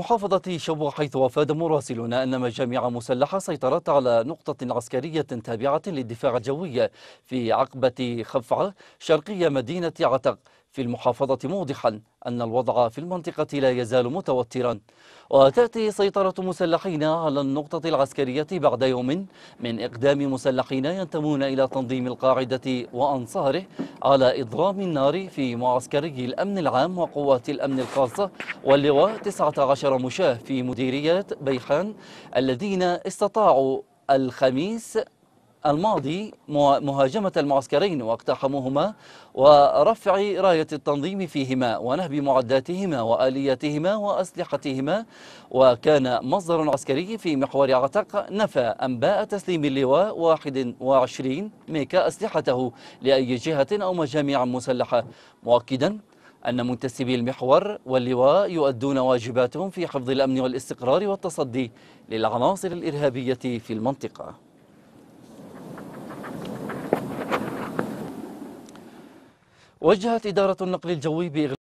محافظة شبوة حيث أفاد مراسلنا أن مجاميع مسلحة سيطرت على نقطة عسكرية تابعة للدفاع الجوي في عقبة خفعة شرقي مدينة عتق في المحافظة موضحا أن الوضع في المنطقة لا يزال متوترا وتأتي سيطرة مسلحين على النقطة العسكرية بعد يوم من إقدام مسلحين ينتمون إلى تنظيم القاعدة وأنصاره على إضرام النار في معسكري الأمن العام وقوات الأمن الخاصة واللواء 19 مشاه في مديريات بيحان الذين استطاعوا الخميس الماضي مهاجمة المعسكرين واقتحموهما ورفع راية التنظيم فيهما ونهب معداتهما وآلياتهما وأسلحتهما وكان مصدر عسكري في محور عتق نفى أنباء تسليم اللواء 21 ميكا أسلحته لأي جهة أو مجاميع مسلحة مؤكدا أن منتسبي المحور واللواء يؤدون واجباتهم في حفظ الأمن والاستقرار والتصدي للعناصر الإرهابية في المنطقة وجهت إدارة النقل الجوي بإغلاق